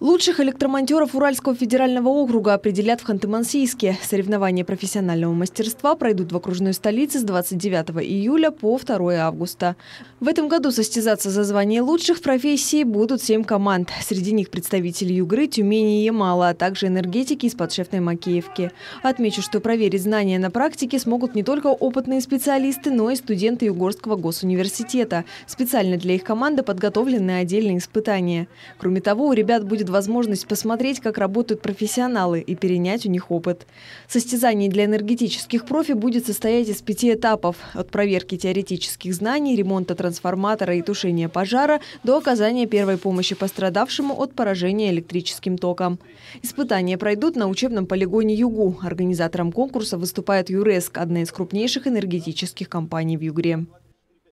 Лучших электромонтеров Уральского федерального округа определят в Ханты-Мансийске. Соревнования профессионального мастерства пройдут в окружной столице с 29 июля по 2 августа. В этом году состязаться за звание лучших профессий будут семь команд. Среди них представители Югры, Тюмени и Ямала, а также энергетики из подшефной Макеевки. Отмечу, что проверить знания на практике смогут не только опытные специалисты, но и студенты Югорского госуниверситета. Специально для их команды подготовлены отдельные испытания. Кроме того, у ребят будет возможность посмотреть, как работают профессионалы и перенять у них опыт. Состязание для энергетических профи будет состоять из пяти этапов – от проверки теоретических знаний, ремонта трансформатора и тушения пожара до оказания первой помощи пострадавшему от поражения электрическим током. Испытания пройдут на учебном полигоне «Югу». Организатором конкурса выступает «Юреск» – одна из крупнейших энергетических компаний в Югре.